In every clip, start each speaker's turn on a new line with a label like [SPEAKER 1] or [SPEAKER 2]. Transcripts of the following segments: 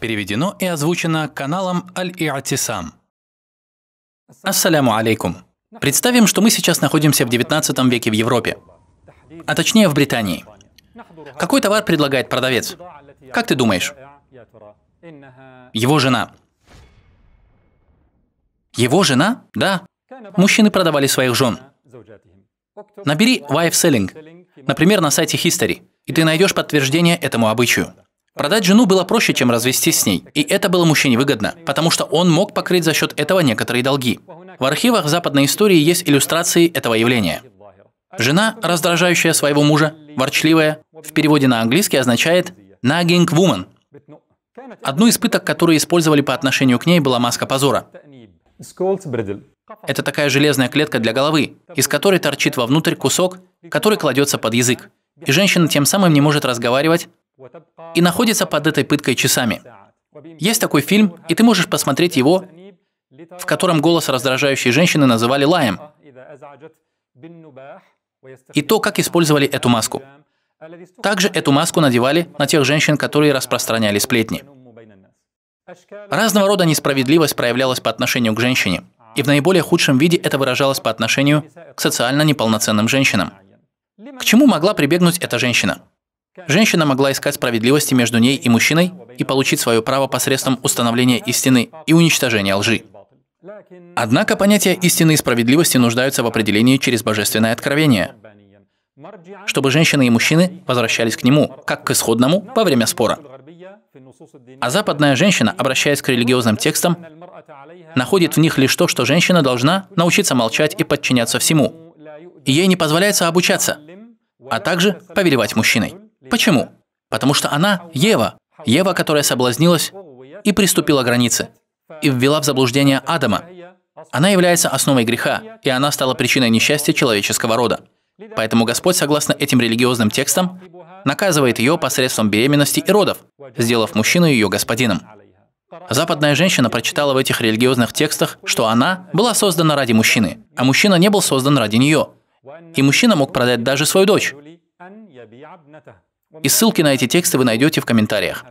[SPEAKER 1] Переведено и озвучено каналом Аль-Иатисам. Ассаляму алейкум. Представим, что мы сейчас находимся в 19 веке в Европе, а точнее в Британии. Какой товар предлагает продавец? Как ты думаешь? Его жена. Его жена? Да. Мужчины продавали своих жен. Набери wife selling, например, на сайте History, и ты найдешь подтверждение этому обычаю. Продать жену было проще, чем развестись с ней, и это было мужчине выгодно, потому что он мог покрыть за счет этого некоторые долги. В архивах западной истории есть иллюстрации этого явления. Жена, раздражающая своего мужа, ворчливая, в переводе на английский означает «nagging woman». Одну из пыток, которые использовали по отношению к ней, была маска позора. Это такая железная клетка для головы, из которой торчит вовнутрь кусок, который кладется под язык. И женщина тем самым не может разговаривать, и находится под этой пыткой часами. Есть такой фильм, и ты можешь посмотреть его, в котором голос раздражающей женщины называли лаем, и то, как использовали эту маску. Также эту маску надевали на тех женщин, которые распространяли сплетни. Разного рода несправедливость проявлялась по отношению к женщине, и в наиболее худшем виде это выражалось по отношению к социально неполноценным женщинам. К чему могла прибегнуть эта женщина? Женщина могла искать справедливости между ней и мужчиной и получить свое право посредством установления истины и уничтожения лжи. Однако понятия истины и справедливости нуждаются в определении через божественное откровение, чтобы женщины и мужчины возвращались к нему, как к исходному, во время спора. А западная женщина, обращаясь к религиозным текстам, находит в них лишь то, что женщина должна научиться молчать и подчиняться всему. И ей не позволяется обучаться, а также повелевать мужчиной. Почему? Потому что она – Ева. Ева, которая соблазнилась и приступила границы и ввела в заблуждение Адама. Она является основой греха, и она стала причиной несчастья человеческого рода. Поэтому Господь, согласно этим религиозным текстам, наказывает ее посредством беременности и родов, сделав мужчину ее господином. Западная женщина прочитала в этих религиозных текстах, что она была создана ради мужчины, а мужчина не был создан ради нее. И мужчина мог продать даже свою дочь. И ссылки на эти тексты вы найдете в комментариях.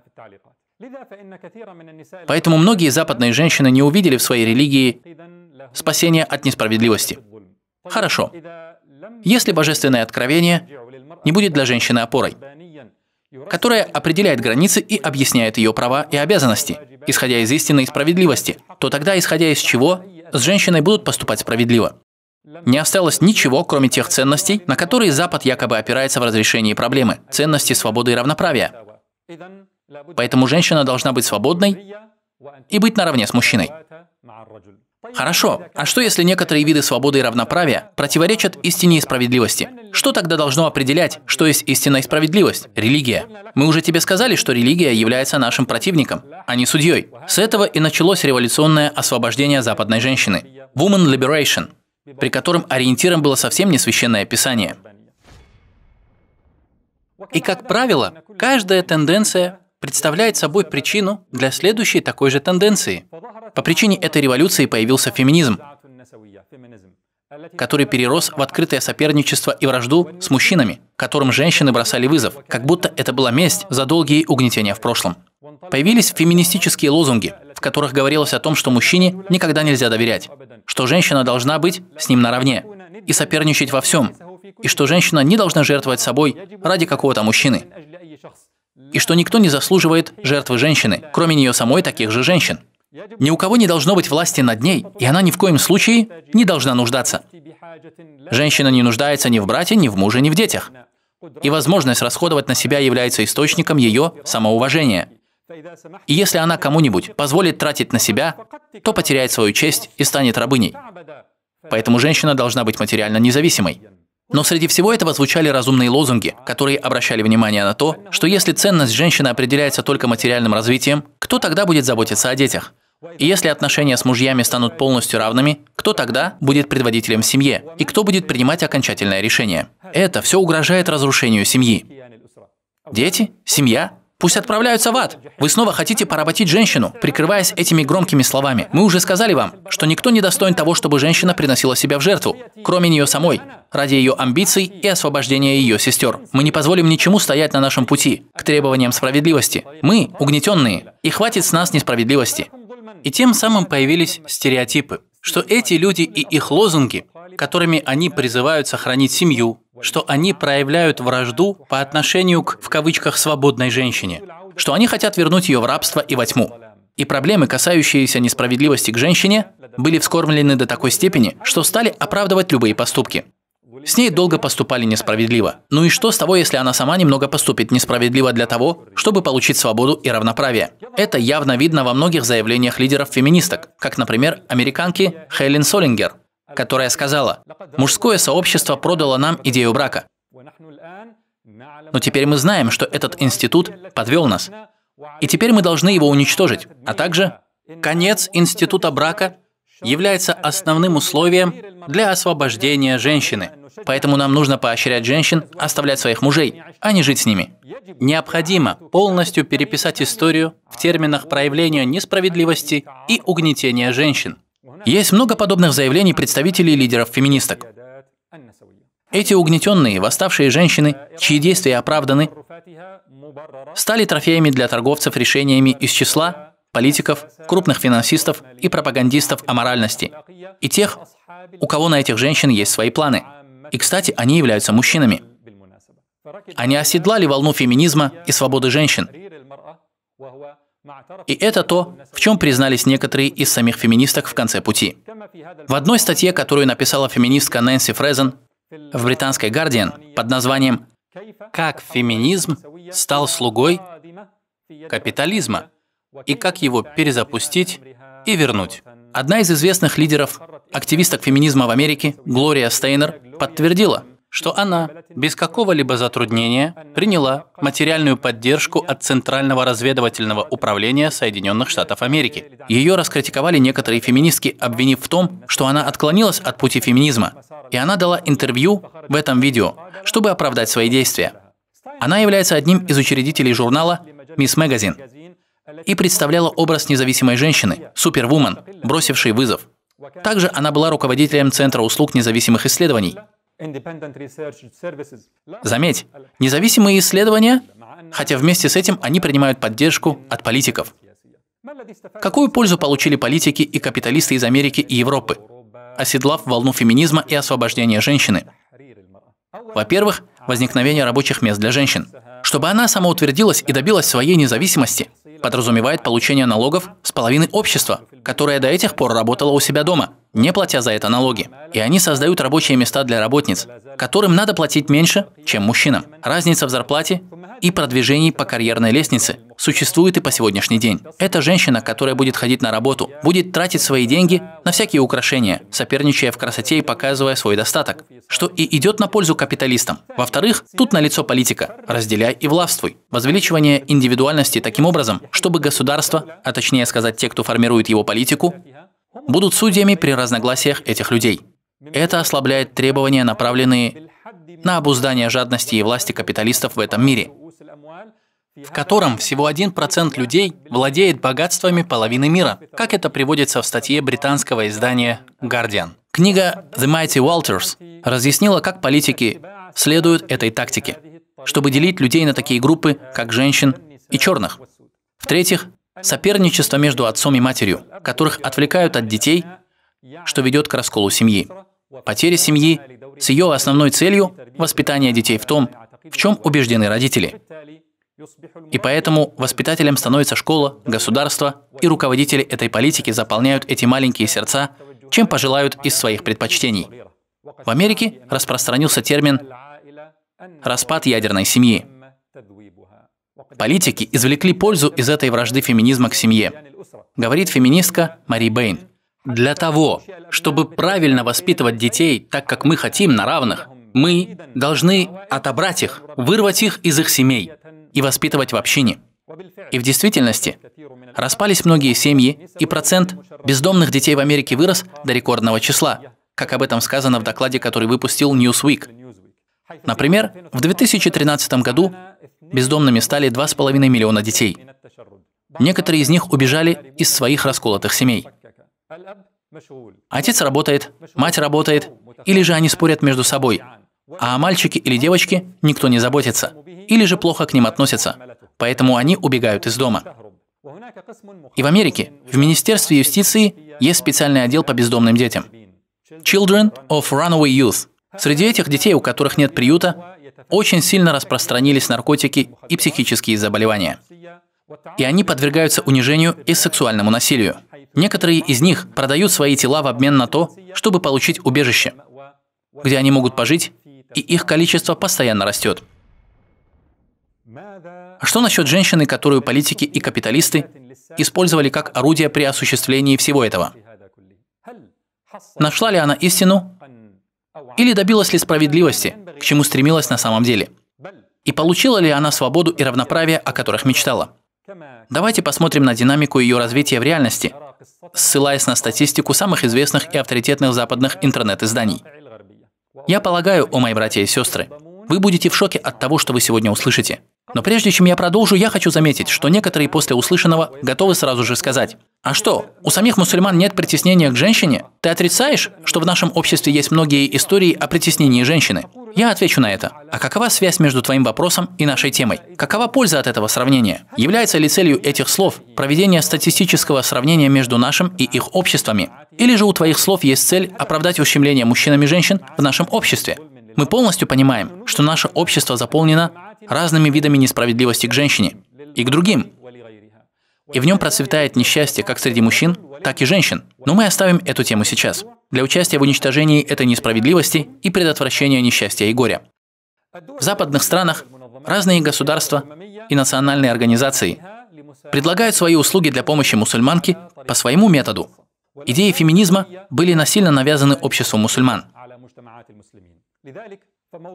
[SPEAKER 1] Поэтому многие западные женщины не увидели в своей религии спасения от несправедливости. Хорошо. Если божественное откровение не будет для женщины опорой, которая определяет границы и объясняет ее права и обязанности, исходя из истинной справедливости, то тогда, исходя из чего, с женщиной будут поступать справедливо. Не осталось ничего, кроме тех ценностей, на которые Запад якобы опирается в разрешении проблемы – ценности свободы и равноправия. Поэтому женщина должна быть свободной и быть наравне с мужчиной. Хорошо, а что если некоторые виды свободы и равноправия противоречат истине и справедливости? Что тогда должно определять, что есть истина и справедливость? Религия. Мы уже тебе сказали, что религия является нашим противником, а не судьей. С этого и началось революционное освобождение западной женщины. Woman Liberation – при котором ориентиром было совсем не священное писание. И, как правило, каждая тенденция представляет собой причину для следующей такой же тенденции. По причине этой революции появился феминизм который перерос в открытое соперничество и вражду с мужчинами, которым женщины бросали вызов, как будто это была месть за долгие угнетения в прошлом. Появились феминистические лозунги, в которых говорилось о том, что мужчине никогда нельзя доверять, что женщина должна быть с ним наравне и соперничать во всем, и что женщина не должна жертвовать собой ради какого-то мужчины, и что никто не заслуживает жертвы женщины, кроме нее самой таких же женщин. Ни у кого не должно быть власти над ней, и она ни в коем случае не должна нуждаться. Женщина не нуждается ни в брате, ни в муже, ни в детях. И возможность расходовать на себя является источником ее самоуважения. И если она кому-нибудь позволит тратить на себя, то потеряет свою честь и станет рабыней. Поэтому женщина должна быть материально независимой. Но среди всего этого звучали разумные лозунги, которые обращали внимание на то, что если ценность женщины определяется только материальным развитием, кто тогда будет заботиться о детях? И если отношения с мужьями станут полностью равными, кто тогда будет предводителем в семье и кто будет принимать окончательное решение? Это все угрожает разрушению семьи. Дети, семья, Пусть отправляются в ад. Вы снова хотите поработить женщину, прикрываясь этими громкими словами. Мы уже сказали вам, что никто не достоин того, чтобы женщина приносила себя в жертву, кроме нее самой, ради ее амбиций и освобождения ее сестер. Мы не позволим ничему стоять на нашем пути, к требованиям справедливости. Мы угнетенные, и хватит с нас несправедливости. И тем самым появились стереотипы, что эти люди и их лозунги, которыми они призывают сохранить семью, что они проявляют вражду по отношению к, в кавычках, свободной женщине, что они хотят вернуть ее в рабство и во тьму. И проблемы, касающиеся несправедливости к женщине, были вскормлены до такой степени, что стали оправдывать любые поступки. С ней долго поступали несправедливо. Ну и что с того, если она сама немного поступит несправедливо для того, чтобы получить свободу и равноправие? Это явно видно во многих заявлениях лидеров феминисток, как, например, американки Хелен Солингер, которая сказала, «Мужское сообщество продало нам идею брака. Но теперь мы знаем, что этот институт подвел нас. И теперь мы должны его уничтожить, а также конец института брака – является основным условием для освобождения женщины. Поэтому нам нужно поощрять женщин оставлять своих мужей, а не жить с ними. Необходимо полностью переписать историю в терминах проявления несправедливости и угнетения женщин. Есть много подобных заявлений представителей лидеров феминисток. Эти угнетенные, восставшие женщины, чьи действия оправданы, стали трофеями для торговцев решениями из числа политиков, крупных финансистов и пропагандистов о моральности, и тех, у кого на этих женщин есть свои планы. И, кстати, они являются мужчинами. Они оседлали волну феминизма и свободы женщин. И это то, в чем признались некоторые из самих феминисток в конце пути. В одной статье, которую написала феминистка Нэнси Фрезен в британской Гардиан под названием «Как феминизм стал слугой капитализма», и как его перезапустить и вернуть. Одна из известных лидеров, активисток феминизма в Америке, Глория Стейнер, подтвердила, что она без какого-либо затруднения приняла материальную поддержку от Центрального разведывательного управления Соединенных Штатов Америки. Ее раскритиковали некоторые феминистки, обвинив в том, что она отклонилась от пути феминизма, и она дала интервью в этом видео, чтобы оправдать свои действия. Она является одним из учредителей журнала «Мисс Магазин», и представляла образ независимой женщины, супервумен, бросившей вызов. Также она была руководителем Центра услуг независимых исследований. Заметь, независимые исследования, хотя вместе с этим они принимают поддержку от политиков. Какую пользу получили политики и капиталисты из Америки и Европы, оседлав волну феминизма и освобождения женщины? Во-первых, возникновение рабочих мест для женщин, чтобы она самоутвердилась и добилась своей независимости – подразумевает получение налогов с половины общества, которое до этих пор работало у себя дома, не платя за это налоги. И они создают рабочие места для работниц, которым надо платить меньше, чем мужчинам. Разница в зарплате и продвижении по карьерной лестнице существует и по сегодняшний день. Это женщина, которая будет ходить на работу, будет тратить свои деньги на всякие украшения, соперничая в красоте и показывая свой достаток, что и идет на пользу капиталистам. Во-вторых, тут налицо политика «разделяй и властвуй». Возвеличивание индивидуальности таким образом чтобы государство, а точнее сказать те, кто формирует его политику, будут судьями при разногласиях этих людей. Это ослабляет требования, направленные на обуздание жадности и власти капиталистов в этом мире, в котором всего 1% людей владеет богатствами половины мира, как это приводится в статье британского издания Guardian. Книга «The Mighty Walters» разъяснила, как политики следуют этой тактике, чтобы делить людей на такие группы, как женщин и черных, в-третьих, соперничество между отцом и матерью, которых отвлекают от детей, что ведет к расколу семьи. Потеря семьи с ее основной целью – воспитание детей в том, в чем убеждены родители. И поэтому воспитателем становится школа, государство, и руководители этой политики заполняют эти маленькие сердца, чем пожелают из своих предпочтений. В Америке распространился термин «распад ядерной семьи», Политики извлекли пользу из этой вражды феминизма к семье, говорит феминистка Мари Бейн. Для того, чтобы правильно воспитывать детей так, как мы хотим, на равных, мы должны отобрать их, вырвать их из их семей и воспитывать в общине. И в действительности распались многие семьи, и процент бездомных детей в Америке вырос до рекордного числа, как об этом сказано в докладе, который выпустил Newsweek. Например, в 2013 году Бездомными стали 2,5 миллиона детей. Некоторые из них убежали из своих расколотых семей. Отец работает, мать работает, или же они спорят между собой, а о мальчике или девочке никто не заботится, или же плохо к ним относятся, поэтому они убегают из дома. И в Америке, в Министерстве юстиции, есть специальный отдел по бездомным детям. Children of Runaway Youth. Среди этих детей, у которых нет приюта, очень сильно распространились наркотики и психические заболевания. И они подвергаются унижению и сексуальному насилию. Некоторые из них продают свои тела в обмен на то, чтобы получить убежище, где они могут пожить, и их количество постоянно растет. Что насчет женщины, которую политики и капиталисты использовали как орудие при осуществлении всего этого? Нашла ли она истину? Или добилась ли справедливости, к чему стремилась на самом деле. И получила ли она свободу и равноправие, о которых мечтала? Давайте посмотрим на динамику ее развития в реальности, ссылаясь на статистику самых известных и авторитетных западных интернет-изданий. Я полагаю, о мои братья и сестры, вы будете в шоке от того, что вы сегодня услышите. Но прежде чем я продолжу, я хочу заметить, что некоторые после услышанного готовы сразу же сказать, а что, у самих мусульман нет притеснения к женщине? Ты отрицаешь, что в нашем обществе есть многие истории о притеснении женщины? Я отвечу на это. А какова связь между твоим вопросом и нашей темой? Какова польза от этого сравнения? Является ли целью этих слов проведение статистического сравнения между нашим и их обществами? Или же у твоих слов есть цель оправдать ущемление мужчинами женщин в нашем обществе? Мы полностью понимаем, что наше общество заполнено разными видами несправедливости к женщине и к другим, и в нем процветает несчастье как среди мужчин, так и женщин. Но мы оставим эту тему сейчас. Для участия в уничтожении этой несправедливости и предотвращения несчастья и горя. В западных странах разные государства и национальные организации предлагают свои услуги для помощи мусульманке по своему методу. Идеи феминизма были насильно навязаны обществу мусульман.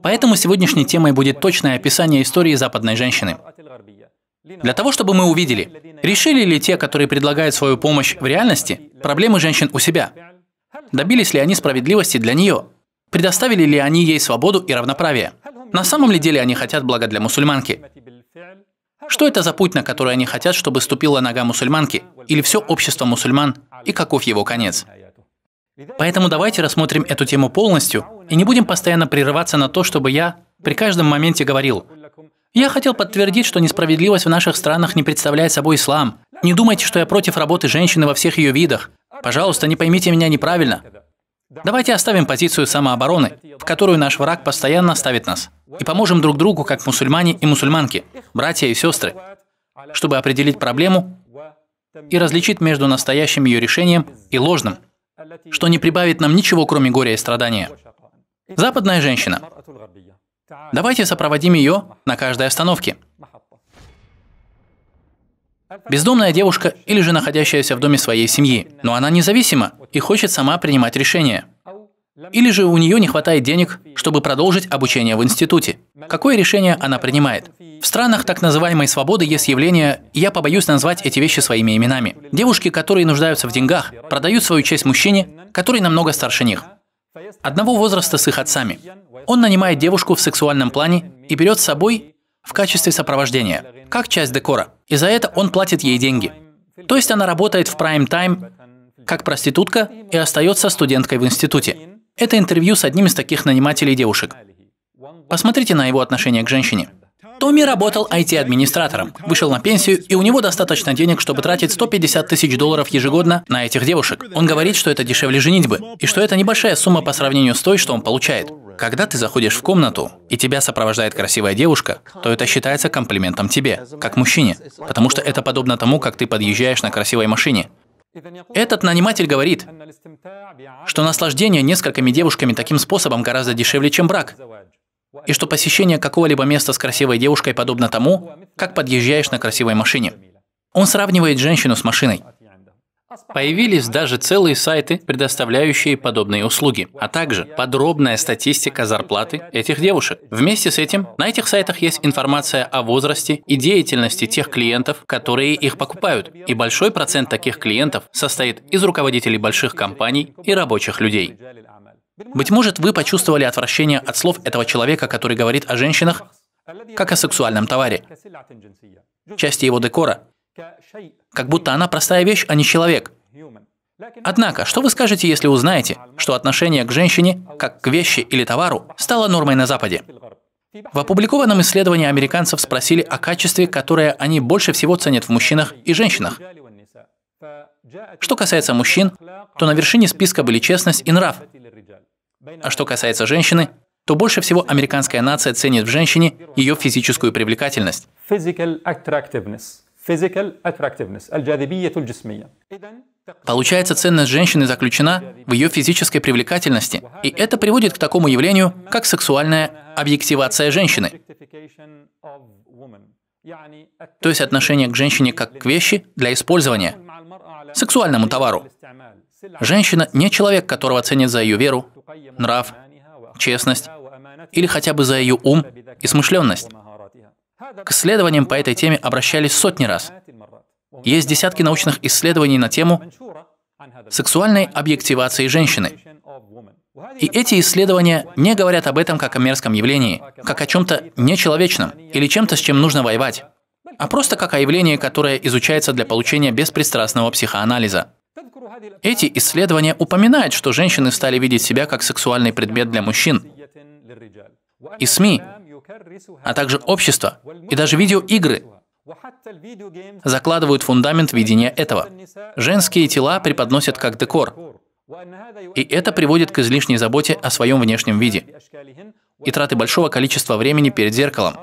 [SPEAKER 1] Поэтому сегодняшней темой будет точное описание истории западной женщины. Для того, чтобы мы увидели, решили ли те, которые предлагают свою помощь в реальности, проблемы женщин у себя, добились ли они справедливости для нее, предоставили ли они ей свободу и равноправие, на самом ли деле они хотят блага для мусульманки. Что это за путь, на который они хотят, чтобы ступила нога мусульманки, или все общество мусульман, и каков его конец? Поэтому давайте рассмотрим эту тему полностью и не будем постоянно прерываться на то, чтобы я при каждом моменте говорил, я хотел подтвердить, что несправедливость в наших странах не представляет собой ислам. Не думайте, что я против работы женщины во всех ее видах. Пожалуйста, не поймите меня неправильно. Давайте оставим позицию самообороны, в которую наш враг постоянно ставит нас, и поможем друг другу, как мусульмане и мусульманки, братья и сестры, чтобы определить проблему и различить между настоящим ее решением и ложным, что не прибавит нам ничего, кроме горя и страдания. Западная женщина. Давайте сопроводим ее на каждой остановке. Бездомная девушка или же находящаяся в доме своей семьи, но она независима и хочет сама принимать решения. Или же у нее не хватает денег, чтобы продолжить обучение в институте. Какое решение она принимает? В странах так называемой свободы есть явление, я побоюсь назвать эти вещи своими именами. Девушки, которые нуждаются в деньгах, продают свою честь мужчине, который намного старше них. Одного возраста с их отцами. Он нанимает девушку в сексуальном плане и берет с собой в качестве сопровождения, как часть декора. И за это он платит ей деньги. То есть она работает в прайм-тайм как проститутка и остается студенткой в институте. Это интервью с одним из таких нанимателей девушек. Посмотрите на его отношение к женщине. Томми работал IT-администратором, вышел на пенсию, и у него достаточно денег, чтобы тратить 150 тысяч долларов ежегодно на этих девушек. Он говорит, что это дешевле женитьбы, и что это небольшая сумма по сравнению с той, что он получает. Когда ты заходишь в комнату, и тебя сопровождает красивая девушка, то это считается комплиментом тебе, как мужчине, потому что это подобно тому, как ты подъезжаешь на красивой машине. Этот наниматель говорит, что наслаждение несколькими девушками таким способом гораздо дешевле, чем брак, и что посещение какого-либо места с красивой девушкой подобно тому, как подъезжаешь на красивой машине. Он сравнивает женщину с машиной. Появились даже целые сайты, предоставляющие подобные услуги, а также подробная статистика зарплаты этих девушек. Вместе с этим на этих сайтах есть информация о возрасте и деятельности тех клиентов, которые их покупают, и большой процент таких клиентов состоит из руководителей больших компаний и рабочих людей. Быть может, вы почувствовали отвращение от слов этого человека, который говорит о женщинах, как о сексуальном товаре, части его декора, как будто она простая вещь, а не человек. Однако, что вы скажете, если узнаете, что отношение к женщине, как к вещи или товару, стало нормой на Западе? В опубликованном исследовании американцев спросили о качестве, которое они больше всего ценят в мужчинах и женщинах. Что касается мужчин, то на вершине списка были честность и нрав. А что касается женщины, то больше всего американская нация ценит в женщине ее физическую привлекательность physical attractiveness, الجاذبية الجسمية. Получается, ценность женщины заключена в ее физической привлекательности, и это приводит к такому явлению, как сексуальная объективация женщины. То есть отношение к женщине как к вещи для использования, сексуальному товару. Женщина не человек, которого ценят за ее веру, нрав, честность или хотя бы за ее ум и смышленность. К исследованиям по этой теме обращались сотни раз. Есть десятки научных исследований на тему сексуальной объективации женщины. И эти исследования не говорят об этом как о мерзком явлении, как о чем-то нечеловечном или чем-то, с чем нужно воевать, а просто как о явлении, которое изучается для получения беспристрастного психоанализа. Эти исследования упоминают, что женщины стали видеть себя как сексуальный предмет для мужчин. И СМИ, а также общество и даже видеоигры закладывают фундамент видения этого. Женские тела преподносят как декор, и это приводит к излишней заботе о своем внешнем виде и траты большого количества времени перед зеркалом,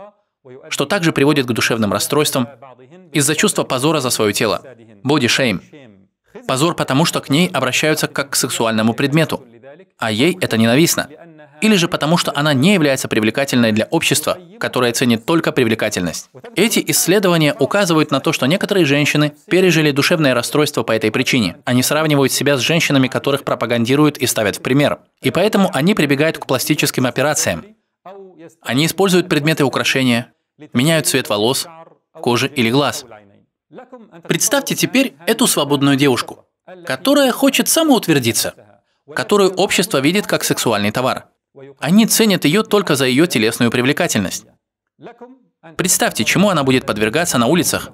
[SPEAKER 1] что также приводит к душевным расстройствам из-за чувства позора за свое тело, body shame, позор потому, что к ней обращаются как к сексуальному предмету а ей это ненавистно. Или же потому, что она не является привлекательной для общества, которое ценит только привлекательность. Эти исследования указывают на то, что некоторые женщины пережили душевное расстройство по этой причине. Они сравнивают себя с женщинами, которых пропагандируют и ставят в пример. И поэтому они прибегают к пластическим операциям. Они используют предметы украшения, меняют цвет волос, кожи или глаз. Представьте теперь эту свободную девушку, которая хочет самоутвердиться которую общество видит как сексуальный товар. Они ценят ее только за ее телесную привлекательность. Представьте, чему она будет подвергаться на улицах,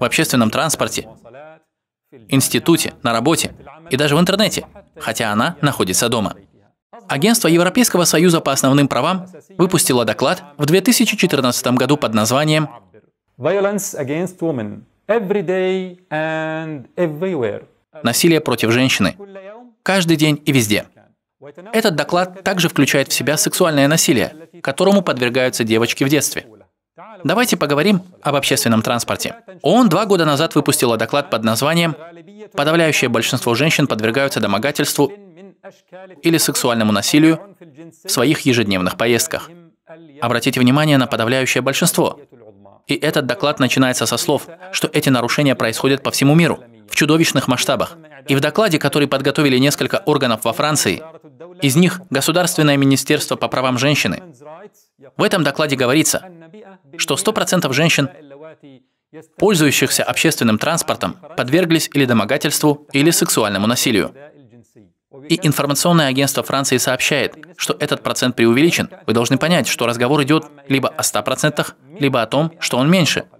[SPEAKER 1] в общественном транспорте, институте, на работе и даже в интернете, хотя она находится дома. Агентство Европейского Союза по основным правам выпустило доклад в 2014 году под названием «Насилие против женщины каждый день и везде. Этот доклад также включает в себя сексуальное насилие, которому подвергаются девочки в детстве. Давайте поговорим об общественном транспорте. ООН два года назад выпустила доклад под названием «Подавляющее большинство женщин подвергаются домогательству или сексуальному насилию в своих ежедневных поездках». Обратите внимание на подавляющее большинство. И этот доклад начинается со слов, что эти нарушения происходят по всему миру, в чудовищных масштабах. И в докладе, который подготовили несколько органов во Франции, из них Государственное министерство по правам женщины, в этом докладе говорится, что 100% женщин, пользующихся общественным транспортом, подверглись или домогательству, или сексуальному насилию. И информационное агентство Франции сообщает, что этот процент преувеличен. Вы должны понять, что разговор идет либо о 100%, либо о том, что он меньше –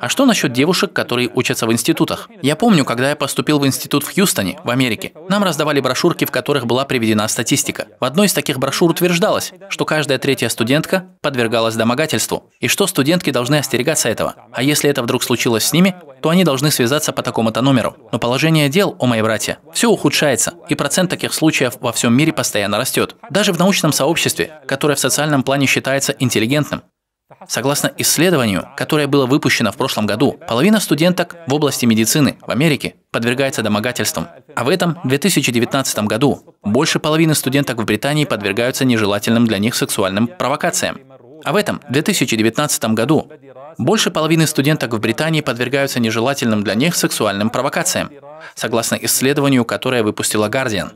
[SPEAKER 1] а что насчет девушек, которые учатся в институтах? Я помню, когда я поступил в институт в Хьюстоне, в Америке, нам раздавали брошюрки, в которых была приведена статистика. В одной из таких брошюр утверждалось, что каждая третья студентка подвергалась домогательству, и что студентки должны остерегаться этого. А если это вдруг случилось с ними, то они должны связаться по такому-то номеру. Но положение дел, о мои братья, все ухудшается, и процент таких случаев во всем мире постоянно растет. Даже в научном сообществе, которое в социальном плане считается интеллигентным, Согласно исследованию, которое было выпущено в прошлом году, половина студенток в области медицины в Америке подвергается домогательствам. А в этом 2019 году больше половины студенток в Британии подвергаются нежелательным для них сексуальным провокациям. А в этом 2019 году больше половины студенток в Британии подвергаются нежелательным для них сексуальным провокациям, согласно исследованию, которое выпустила Guardian.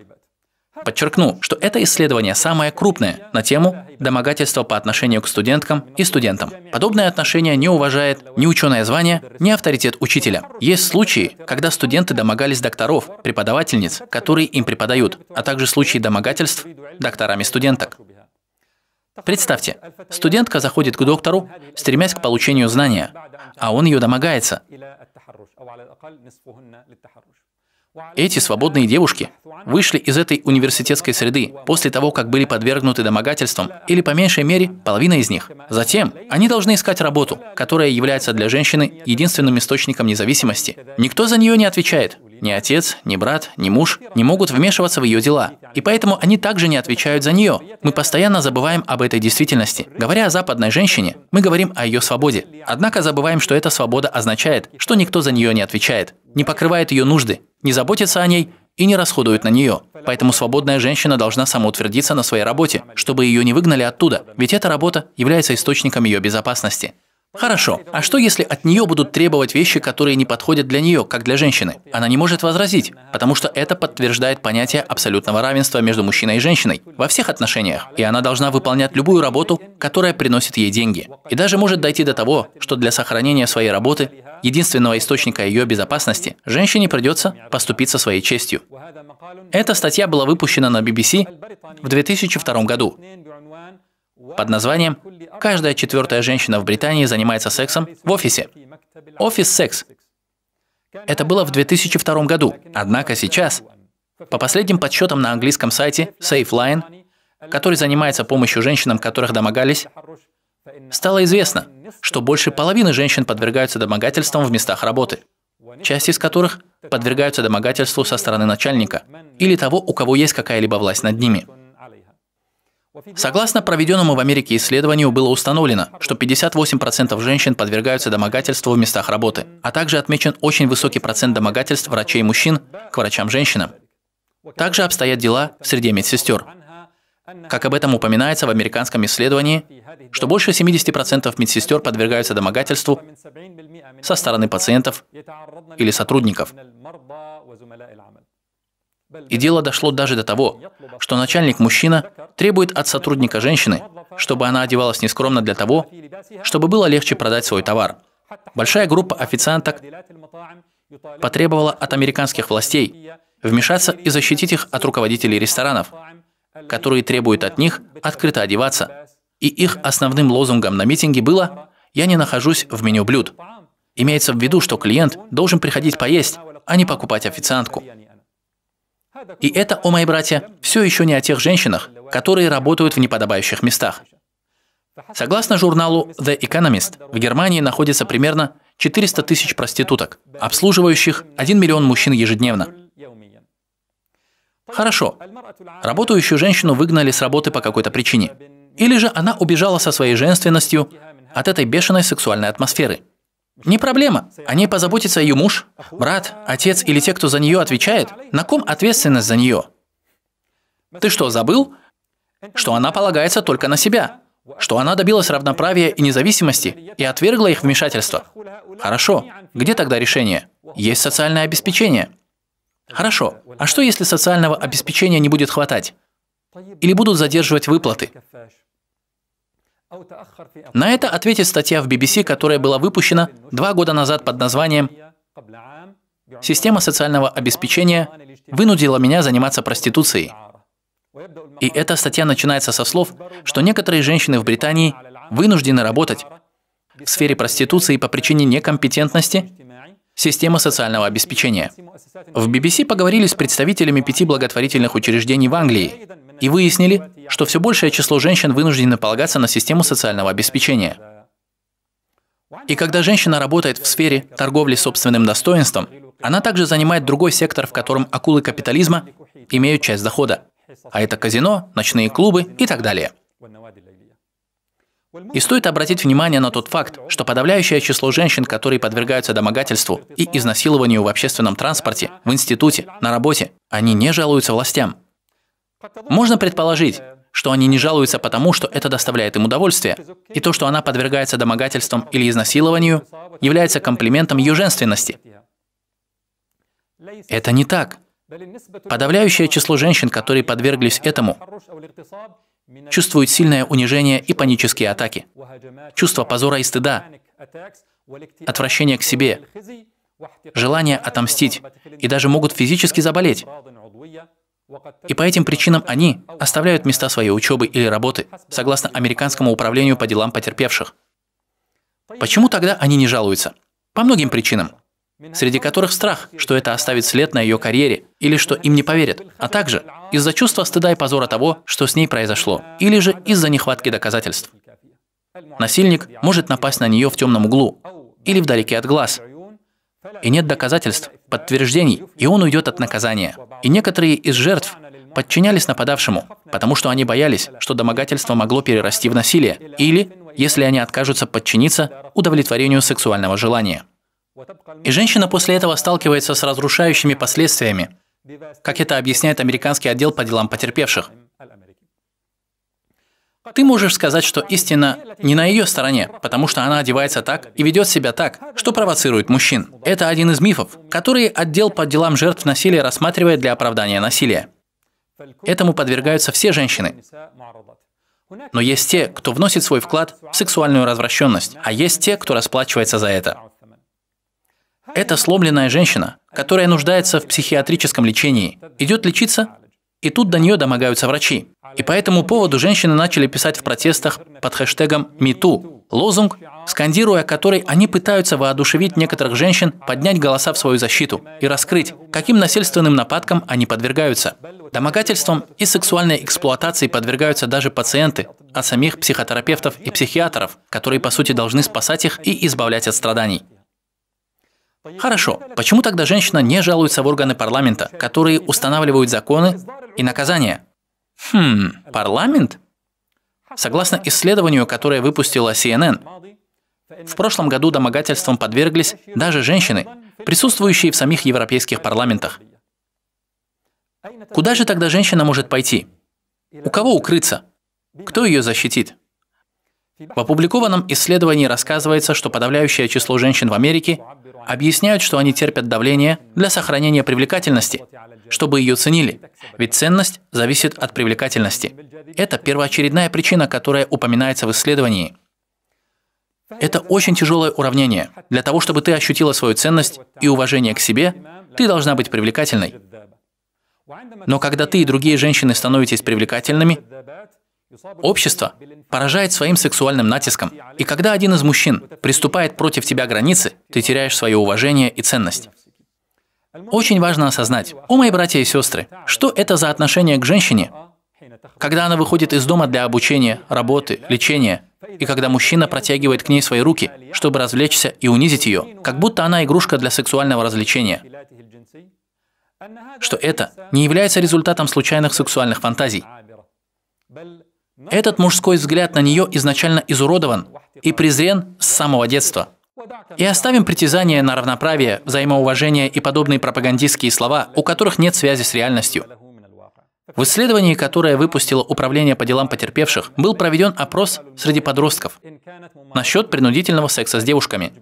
[SPEAKER 1] Подчеркну, что это исследование самое крупное на тему домогательства по отношению к студенткам и студентам. Подобное отношение не уважает ни ученое звание, ни авторитет учителя. Есть случаи, когда студенты домогались докторов, преподавательниц, которые им преподают, а также случаи домогательств докторами студенток. Представьте, студентка заходит к доктору, стремясь к получению знания, а он ее домогается. Эти свободные девушки вышли из этой университетской среды после того, как были подвергнуты домогательствам, или по меньшей мере половина из них. Затем они должны искать работу, которая является для женщины единственным источником независимости. Никто за нее не отвечает. Ни отец, ни брат, ни муж не могут вмешиваться в ее дела. И поэтому они также не отвечают за нее. Мы постоянно забываем об этой действительности. Говоря о западной женщине, мы говорим о ее свободе. Однако забываем, что эта свобода означает, что никто за нее не отвечает, не покрывает ее нужды, не заботится о ней и не расходуют на нее. Поэтому свободная женщина должна самоутвердиться на своей работе, чтобы ее не выгнали оттуда, ведь эта работа является источником ее безопасности. Хорошо, а что если от нее будут требовать вещи, которые не подходят для нее, как для женщины? Она не может возразить, потому что это подтверждает понятие абсолютного равенства между мужчиной и женщиной во всех отношениях, и она должна выполнять любую работу, которая приносит ей деньги. И даже может дойти до того, что для сохранения своей работы, единственного источника ее безопасности, женщине придется поступиться своей честью. Эта статья была выпущена на BBC в 2002 году под названием «Каждая четвертая женщина в Британии занимается сексом в офисе». Офис-секс. Это было в 2002 году, однако сейчас, по последним подсчетам на английском сайте SafeLine, который занимается помощью женщинам, которых домогались, стало известно, что больше половины женщин подвергаются домогательствам в местах работы, часть из которых подвергаются домогательству со стороны начальника или того, у кого есть какая-либо власть над ними. Согласно проведенному в Америке исследованию, было установлено, что 58% женщин подвергаются домогательству в местах работы, а также отмечен очень высокий процент домогательств врачей-мужчин к врачам-женщинам. Также обстоят дела в среде медсестер. Как об этом упоминается в американском исследовании, что больше 70% медсестер подвергаются домогательству со стороны пациентов или сотрудников. И дело дошло даже до того, что начальник-мужчина требует от сотрудника женщины, чтобы она одевалась нескромно для того, чтобы было легче продать свой товар. Большая группа официанток потребовала от американских властей вмешаться и защитить их от руководителей ресторанов, которые требуют от них открыто одеваться. И их основным лозунгом на митинге было «Я не нахожусь в меню блюд». Имеется в виду, что клиент должен приходить поесть, а не покупать официантку. И это, о мои братья, все еще не о тех женщинах, которые работают в неподобающих местах. Согласно журналу The Economist, в Германии находится примерно 400 тысяч проституток, обслуживающих 1 миллион мужчин ежедневно. Хорошо. Работающую женщину выгнали с работы по какой-то причине. Или же она убежала со своей женственностью от этой бешеной сексуальной атмосферы – не проблема. О ней позаботится ее муж, брат, отец или те, кто за нее отвечает. На ком ответственность за нее? Ты что, забыл? Что она полагается только на себя. Что она добилась равноправия и независимости и отвергла их вмешательство. Хорошо. Где тогда решение? Есть социальное обеспечение. Хорошо. А что, если социального обеспечения не будет хватать? Или будут задерживать выплаты? На это ответит статья в BBC, которая была выпущена два года назад под названием «Система социального обеспечения вынудила меня заниматься проституцией». И эта статья начинается со слов, что некоторые женщины в Британии вынуждены работать в сфере проституции по причине некомпетентности системы социального обеспечения. В BBC поговорили с представителями пяти благотворительных учреждений в Англии, и выяснили, что все большее число женщин вынуждены полагаться на систему социального обеспечения. И когда женщина работает в сфере торговли собственным достоинством, она также занимает другой сектор, в котором акулы капитализма имеют часть дохода. А это казино, ночные клубы и так далее. И стоит обратить внимание на тот факт, что подавляющее число женщин, которые подвергаются домогательству и изнасилованию в общественном транспорте, в институте, на работе, они не жалуются властям. Можно предположить, что они не жалуются потому, что это доставляет им удовольствие, и то, что она подвергается домогательствам или изнасилованию, является комплиментом ее женственности. Это не так. Подавляющее число женщин, которые подверглись этому, чувствуют сильное унижение и панические атаки, чувство позора и стыда, отвращение к себе, желание отомстить и даже могут физически заболеть. И по этим причинам они оставляют места своей учебы или работы, согласно Американскому управлению по делам потерпевших. Почему тогда они не жалуются? По многим причинам, среди которых страх, что это оставит след на ее карьере, или что им не поверят, а также из-за чувства стыда и позора того, что с ней произошло, или же из-за нехватки доказательств. Насильник может напасть на нее в темном углу или вдалеке от глаз, и нет доказательств, подтверждений, и он уйдет от наказания. И некоторые из жертв подчинялись нападавшему, потому что они боялись, что домогательство могло перерасти в насилие, или, если они откажутся подчиниться, удовлетворению сексуального желания. И женщина после этого сталкивается с разрушающими последствиями, как это объясняет американский отдел по делам потерпевших – ты можешь сказать, что истина не на ее стороне, потому что она одевается так и ведет себя так, что провоцирует мужчин. Это один из мифов, который отдел по делам жертв насилия рассматривает для оправдания насилия. Этому подвергаются все женщины. Но есть те, кто вносит свой вклад в сексуальную развращенность, а есть те, кто расплачивается за это. Это сломленная женщина, которая нуждается в психиатрическом лечении, идет лечиться, и тут до нее домогаются врачи. И по этому поводу женщины начали писать в протестах под хэштегом «МИТУ» лозунг, скандируя который они пытаются воодушевить некоторых женщин поднять голоса в свою защиту и раскрыть, каким насильственным нападкам они подвергаются. Домогательством и сексуальной эксплуатации подвергаются даже пациенты, а самих психотерапевтов и психиатров, которые по сути должны спасать их и избавлять от страданий. Хорошо, почему тогда женщина не жалуется в органы парламента, которые устанавливают законы и наказания? Хм, парламент? Согласно исследованию, которое выпустила CNN, в прошлом году домогательством подверглись даже женщины, присутствующие в самих европейских парламентах. Куда же тогда женщина может пойти? У кого укрыться? Кто ее защитит? В опубликованном исследовании рассказывается, что подавляющее число женщин в Америке объясняют, что они терпят давление для сохранения привлекательности, чтобы ее ценили. Ведь ценность зависит от привлекательности. Это первоочередная причина, которая упоминается в исследовании. Это очень тяжелое уравнение. Для того, чтобы ты ощутила свою ценность и уважение к себе, ты должна быть привлекательной. Но когда ты и другие женщины становитесь привлекательными, Общество поражает своим сексуальным натиском, и когда один из мужчин приступает против тебя границы, ты теряешь свое уважение и ценность. Очень важно осознать, о мои братья и сестры, что это за отношение к женщине, когда она выходит из дома для обучения, работы, лечения, и когда мужчина протягивает к ней свои руки, чтобы развлечься и унизить ее, как будто она игрушка для сексуального развлечения, что это не является результатом случайных сексуальных фантазий, этот мужской взгляд на нее изначально изуродован и презрен с самого детства. И оставим притязания на равноправие, взаимоуважение и подобные пропагандистские слова, у которых нет связи с реальностью. В исследовании, которое выпустило Управление по делам потерпевших, был проведен опрос среди подростков насчет принудительного секса с девушками.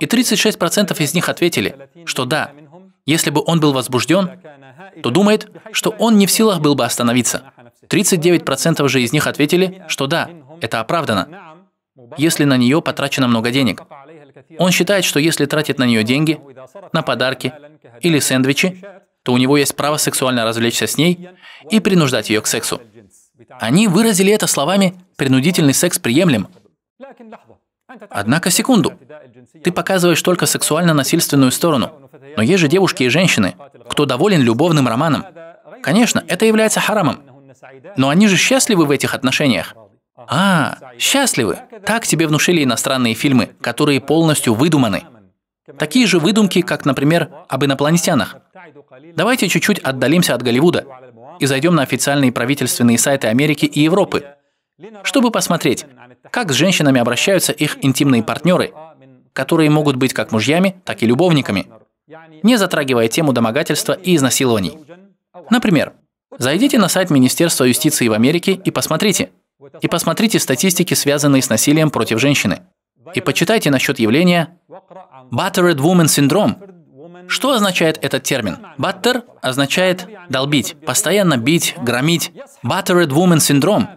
[SPEAKER 1] И 36% из них ответили, что да, если бы он был возбужден, то думает, что он не в силах был бы остановиться. 39% же из них ответили, что да, это оправдано, если на нее потрачено много денег. Он считает, что если тратит на нее деньги, на подарки или сэндвичи, то у него есть право сексуально развлечься с ней и принуждать ее к сексу. Они выразили это словами «принудительный секс приемлем». Однако, секунду, ты показываешь только сексуально-насильственную сторону, но есть же девушки и женщины, кто доволен любовным романом. Конечно, это является харамом, но они же счастливы в этих отношениях. А, счастливы. Так тебе внушили иностранные фильмы, которые полностью выдуманы. Такие же выдумки, как, например, об инопланетянах. Давайте чуть-чуть отдалимся от Голливуда и зайдем на официальные правительственные сайты Америки и Европы, чтобы посмотреть, как с женщинами обращаются их интимные партнеры, которые могут быть как мужьями, так и любовниками, не затрагивая тему домогательства и изнасилований. Например, Зайдите на сайт Министерства юстиции в Америке и посмотрите. И посмотрите статистики, связанные с насилием против женщины. И почитайте насчет явления «Battered Woman Syndrome». Что означает этот термин? «Batter» означает «долбить», «постоянно бить», «громить». «Battered Woman Syndrome»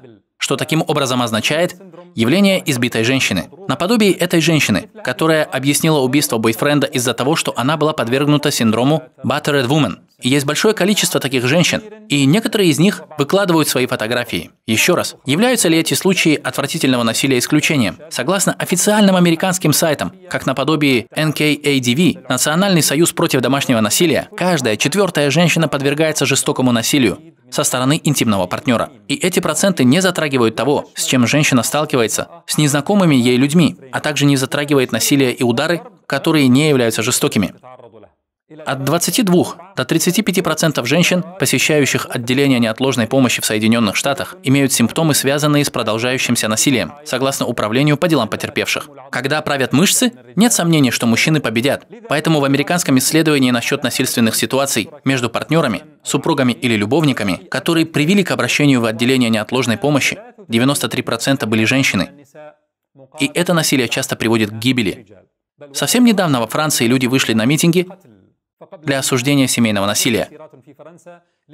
[SPEAKER 1] что таким образом означает явление избитой женщины. Наподобие этой женщины, которая объяснила убийство бойфренда из-за того, что она была подвергнута синдрому Battered Woman. Есть большое количество таких женщин, и некоторые из них выкладывают свои фотографии. Еще раз, являются ли эти случаи отвратительного насилия исключением? Согласно официальным американским сайтам, как наподобие NKADV, а Национальный союз против домашнего насилия, каждая четвертая женщина подвергается жестокому насилию со стороны интимного партнера. И эти проценты не затрагивают того, с чем женщина сталкивается, с незнакомыми ей людьми, а также не затрагивает насилие и удары, которые не являются жестокими. От 22 до 35% женщин, посещающих отделение неотложной помощи в Соединенных Штатах, имеют симптомы, связанные с продолжающимся насилием, согласно Управлению по делам потерпевших. Когда правят мышцы, нет сомнений, что мужчины победят. Поэтому в американском исследовании насчет насильственных ситуаций между партнерами, супругами или любовниками, которые привели к обращению в отделение неотложной помощи, 93% были женщины. И это насилие часто приводит к гибели. Совсем недавно во Франции люди вышли на митинги для осуждения семейного насилия.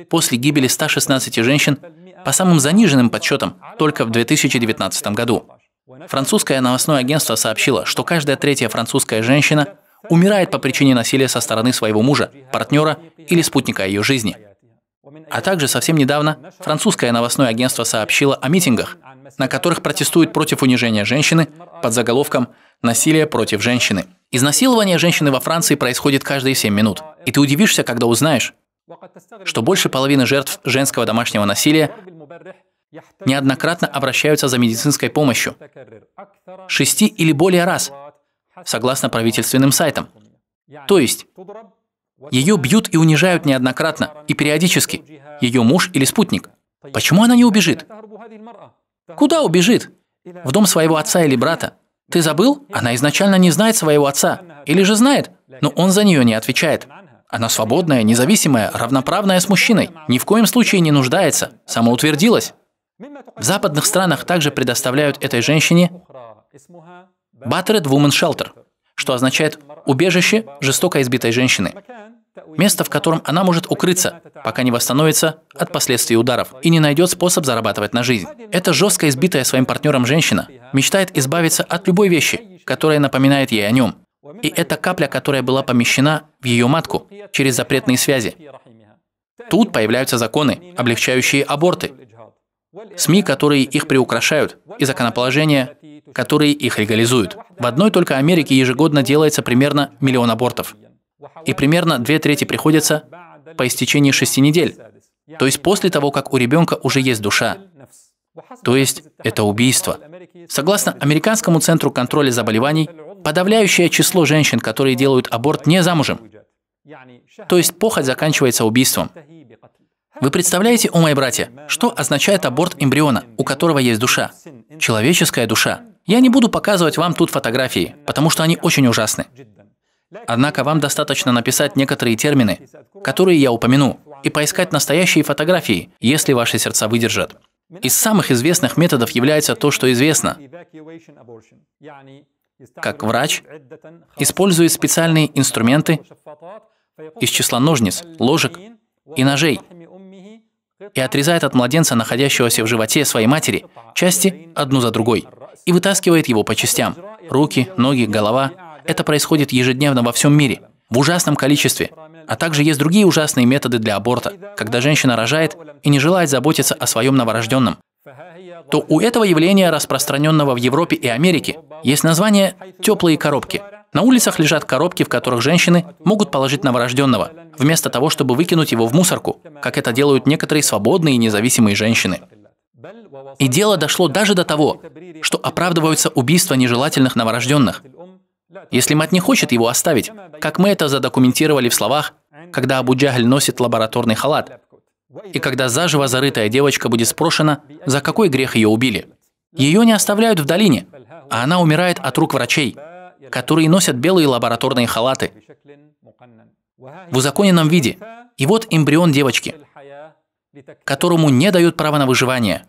[SPEAKER 1] После гибели 116 женщин, по самым заниженным подсчетам, только в 2019 году. Французское новостное агентство сообщило, что каждая третья французская женщина умирает по причине насилия со стороны своего мужа, партнера или спутника ее жизни. А также совсем недавно французское новостное агентство сообщило о митингах, на которых протестуют против унижения женщины под заголовком «Насилие против женщины». Изнасилование женщины во Франции происходит каждые 7 минут. И ты удивишься, когда узнаешь, что больше половины жертв женского домашнего насилия неоднократно обращаются за медицинской помощью. Шести или более раз, согласно правительственным сайтам. То есть, ее бьют и унижают неоднократно, и периодически, ее муж или спутник. Почему она не убежит? Куда убежит? В дом своего отца или брата, ты забыл? Она изначально не знает своего отца. Или же знает, но он за нее не отвечает. Она свободная, независимая, равноправная с мужчиной, ни в коем случае не нуждается, самоутвердилась. В западных странах также предоставляют этой женщине Battered Woman Shelter, что означает «убежище жестоко избитой женщины» место, в котором она может укрыться, пока не восстановится от последствий ударов и не найдет способ зарабатывать на жизнь. Эта жестко избитая своим партнером женщина мечтает избавиться от любой вещи, которая напоминает ей о нем. И это капля, которая была помещена в ее матку через запретные связи. Тут появляются законы, облегчающие аборты, СМИ, которые их приукрашают, и законоположения, которые их легализуют. В одной только Америке ежегодно делается примерно миллион абортов. И примерно две трети приходится по истечении шести недель, то есть после того, как у ребенка уже есть душа. То есть это убийство. Согласно Американскому центру контроля заболеваний, подавляющее число женщин, которые делают аборт не замужем, то есть похоть заканчивается убийством. Вы представляете, о мои братья, что означает аборт эмбриона, у которого есть душа? Человеческая душа. Я не буду показывать вам тут фотографии, потому что они очень ужасны. Однако вам достаточно написать некоторые термины, которые я упомяну, и поискать настоящие фотографии, если ваши сердца выдержат. Из самых известных методов является то, что известно. Как врач, используя специальные инструменты из числа ножниц, ложек и ножей, и отрезает от младенца, находящегося в животе своей матери, части одну за другой, и вытаскивает его по частям – руки, ноги, голова, это происходит ежедневно во всем мире, в ужасном количестве. А также есть другие ужасные методы для аборта, когда женщина рожает и не желает заботиться о своем новорожденном. То у этого явления, распространенного в Европе и Америке, есть название «теплые коробки». На улицах лежат коробки, в которых женщины могут положить новорожденного, вместо того, чтобы выкинуть его в мусорку, как это делают некоторые свободные и независимые женщины. И дело дошло даже до того, что оправдываются убийства нежелательных новорожденных – если мать не хочет его оставить, как мы это задокументировали в словах, когда Абу Джагль носит лабораторный халат, и когда заживо зарытая девочка будет спрошена, за какой грех ее убили. Ее не оставляют в долине, а она умирает от рук врачей, которые носят белые лабораторные халаты в узаконенном виде. И вот эмбрион девочки, которому не дают права на выживание,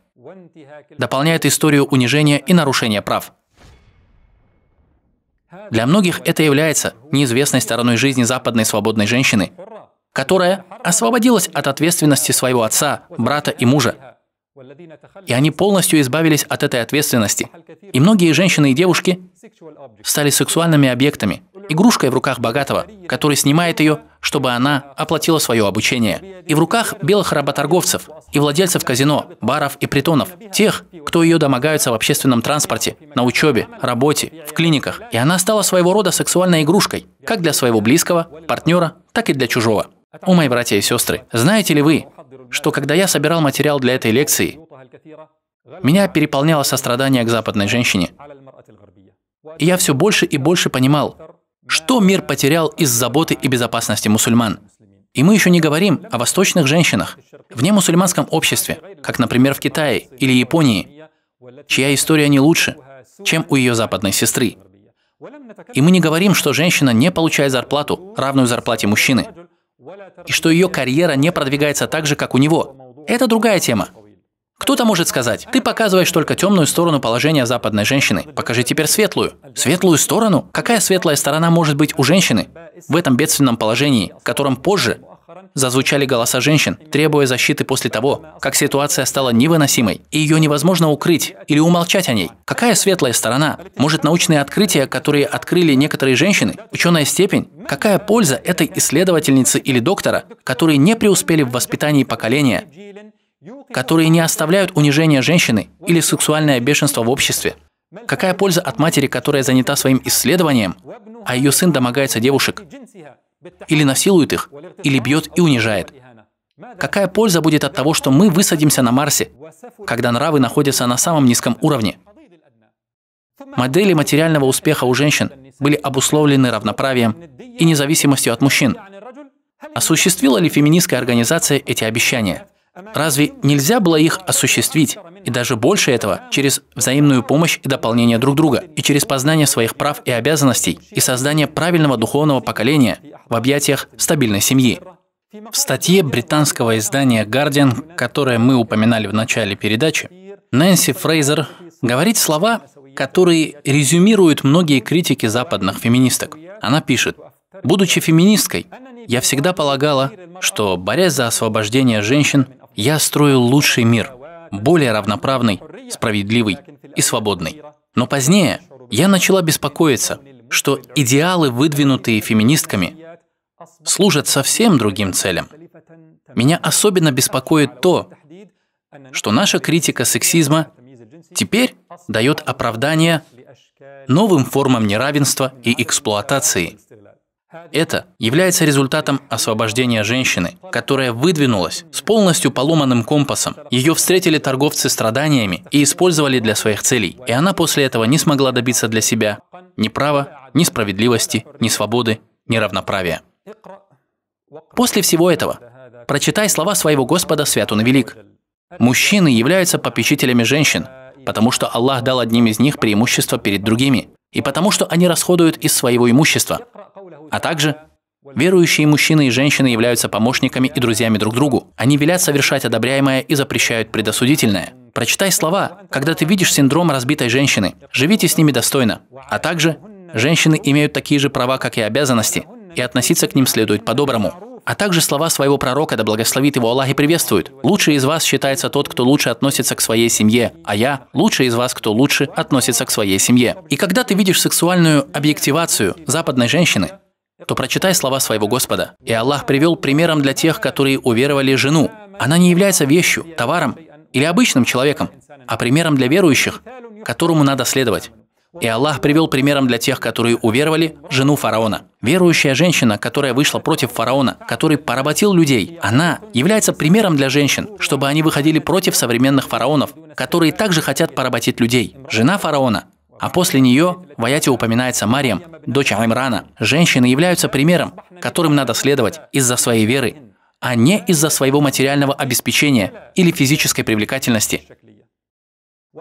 [SPEAKER 1] дополняет историю унижения и нарушения прав. Для многих это является неизвестной стороной жизни западной свободной женщины, которая освободилась от ответственности своего отца, брата и мужа, и они полностью избавились от этой ответственности. И многие женщины и девушки стали сексуальными объектами, игрушкой в руках богатого, который снимает ее, чтобы она оплатила свое обучение. И в руках белых работорговцев, и владельцев казино, баров и притонов, тех, кто ее домогаются в общественном транспорте, на учебе, работе, в клиниках. И она стала своего рода сексуальной игрушкой, как для своего близкого, партнера, так и для чужого. О, мои братья и сестры, знаете ли вы, что когда я собирал материал для этой лекции, меня переполняло сострадание к западной женщине. И я все больше и больше понимал, что мир потерял из заботы и безопасности мусульман. И мы еще не говорим о восточных женщинах, в немусульманском обществе, как, например, в Китае или Японии, чья история не лучше, чем у ее западной сестры. И мы не говорим, что женщина не получает зарплату, равную зарплате мужчины и что ее карьера не продвигается так же, как у него. Это другая тема. Кто-то может сказать, ты показываешь только темную сторону положения западной женщины, покажи теперь светлую. Светлую сторону? Какая светлая сторона может быть у женщины в этом бедственном положении, в котором позже Зазвучали голоса женщин, требуя защиты после того, как ситуация стала невыносимой, и ее невозможно укрыть или умолчать о ней. Какая светлая сторона? Может, научные открытия, которые открыли некоторые женщины, ученая степень? Какая польза этой исследовательницы или доктора, которые не преуспели в воспитании поколения, которые не оставляют унижения женщины или сексуальное бешенство в обществе? Какая польза от матери, которая занята своим исследованием, а ее сын домогается девушек? или насилует их, или бьет и унижает. Какая польза будет от того, что мы высадимся на Марсе, когда нравы находятся на самом низком уровне? Модели материального успеха у женщин были обусловлены равноправием и независимостью от мужчин. Осуществила ли феминистская организация эти обещания? Разве нельзя было их осуществить? И даже больше этого, через взаимную помощь и дополнение друг друга, и через познание своих прав и обязанностей, и создание правильного духовного поколения в объятиях стабильной семьи. В статье британского издания Guardian, которое мы упоминали в начале передачи, Нэнси Фрейзер говорит слова, которые резюмируют многие критики западных феминисток. Она пишет, «Будучи феминисткой, я всегда полагала, что, борясь за освобождение женщин, я строил лучший мир, более равноправный, справедливый и свободный. Но позднее я начала беспокоиться, что идеалы, выдвинутые феминистками, служат совсем другим целям. Меня особенно беспокоит то, что наша критика сексизма теперь дает оправдание новым формам неравенства и эксплуатации, это является результатом освобождения женщины, которая выдвинулась с полностью поломанным компасом. Ее встретили торговцы страданиями и использовали для своих целей, и она после этого не смогла добиться для себя ни права, ни справедливости, ни свободы, ни равноправия. После всего этого прочитай слова своего Господа Свят Он Велик. Мужчины являются попечителями женщин, потому что Аллах дал одним из них преимущество перед другими и потому что они расходуют из своего имущества. А также верующие мужчины и женщины являются помощниками и друзьями друг другу. Они велят совершать одобряемое и запрещают предосудительное. Прочитай слова, когда ты видишь синдром разбитой женщины. Живите с ними достойно. А также женщины имеют такие же права, как и обязанности, и относиться к ним следует по-доброму. А также слова своего пророка, да благословит его Аллах и приветствует. Лучший из вас считается тот, кто лучше относится к своей семье, а я лучший из вас, кто лучше относится к своей семье. И когда ты видишь сексуальную объективацию западной женщины, то прочитай слова своего Господа. И Аллах привел примером для тех, которые уверовали жену. Она не является вещью, товаром или обычным человеком, а примером для верующих, которому надо следовать. И Аллах привел примером для тех, которые уверовали, жену фараона. Верующая женщина, которая вышла против фараона, который поработил людей, она является примером для женщин, чтобы они выходили против современных фараонов, которые также хотят поработить людей. Жена фараона, а после нее в аяте упоминается Мариям, дочь Аймрана. Женщины являются примером, которым надо следовать из-за своей веры, а не из-за своего материального обеспечения или физической привлекательности.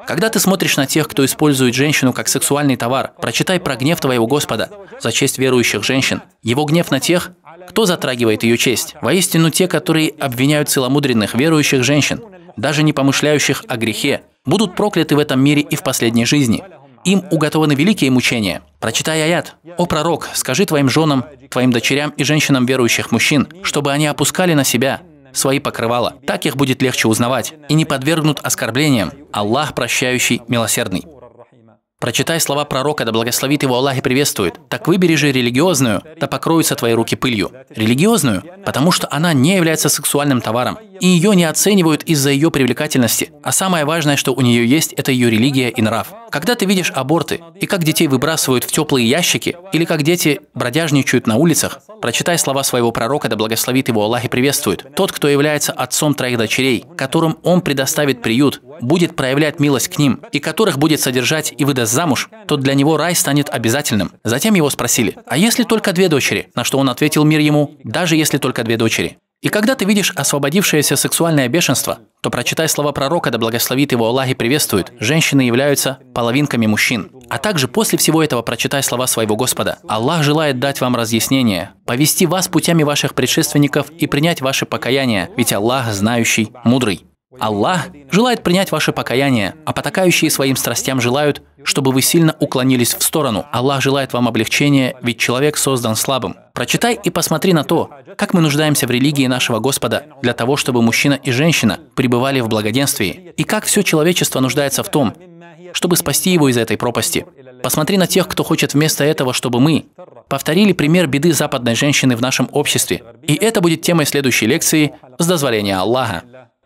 [SPEAKER 1] Когда ты смотришь на тех, кто использует женщину как сексуальный товар, прочитай про гнев твоего Господа за честь верующих женщин, его гнев на тех, кто затрагивает ее честь. Воистину те, которые обвиняют целомудренных верующих женщин, даже не помышляющих о грехе, будут прокляты в этом мире и в последней жизни. Им уготованы великие мучения. Прочитай аят. «О пророк, скажи твоим женам, твоим дочерям и женщинам верующих мужчин, чтобы они опускали на себя, свои покрывала. Так их будет легче узнавать и не подвергнут оскорблениям. Аллах прощающий, милосердный. Прочитай слова пророка, да благословит его Аллах и приветствует. Так выбери же религиозную, да покроются твои руки пылью. Религиозную, потому что она не является сексуальным товаром, и ее не оценивают из-за ее привлекательности. А самое важное, что у нее есть, это ее религия и нрав. Когда ты видишь аборты, и как детей выбрасывают в теплые ящики, или как дети бродяжничают на улицах, прочитай слова своего пророка, да благословит его Аллах и приветствует. Тот, кто является отцом троих дочерей, которым он предоставит приют, будет проявлять милость к ним, и которых будет содержать и выдавать замуж, то для него рай станет обязательным. Затем его спросили, а если только две дочери? На что он ответил мир ему, даже если только две дочери. И когда ты видишь освободившееся сексуальное бешенство, то прочитай слова пророка, да благословит его Аллах и приветствует, женщины являются половинками мужчин. А также после всего этого прочитай слова своего Господа. Аллах желает дать вам разъяснение, повести вас путями ваших предшественников и принять ваше покаяние, ведь Аллах знающий, мудрый. Аллах желает принять ваше покаяние, а потакающие своим страстям желают, чтобы вы сильно уклонились в сторону. Аллах желает вам облегчения, ведь человек создан слабым. Прочитай и посмотри на то, как мы нуждаемся в религии нашего Господа для того, чтобы мужчина и женщина пребывали в благоденствии, и как все человечество нуждается в том, чтобы спасти его из этой пропасти. Посмотри на тех, кто хочет вместо этого, чтобы мы повторили пример беды западной женщины в нашем обществе. И это будет темой следующей лекции с дозволения Аллаха.